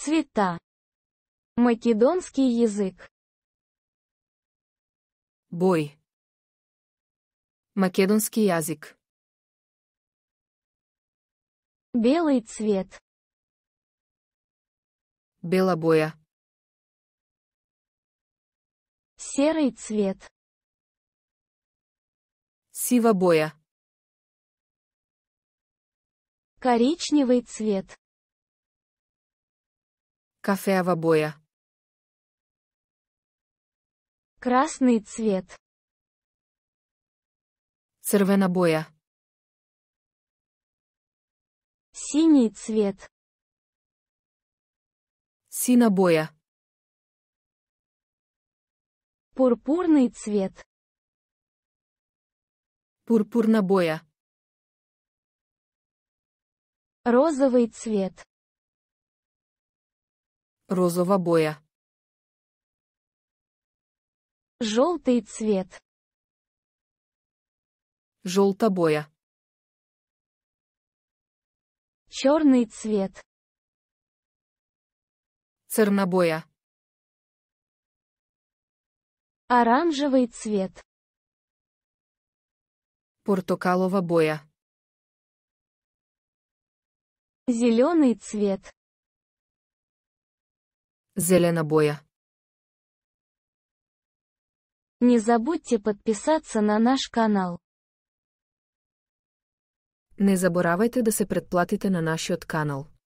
Цвета. Македонский язык. Бой. Македонский язык. Белый цвет. Белобоя. Серый цвет. Сивобоя. Коричневый цвет. Кафе Авабоя. Красный цвет. цервена боя, Синий цвет. сина боя, Пурпурный цвет. пурпурна боя, Розовый цвет розового боя. Желтый цвет. Желтобоя. Черный цвет. Цернобоя. Оранжевый цвет. Портокалово боя. Зеленый цвет зеленобоя. Не забудьте подписаться на наш канал. Не забывайте, да се предплатите на нашиот канал.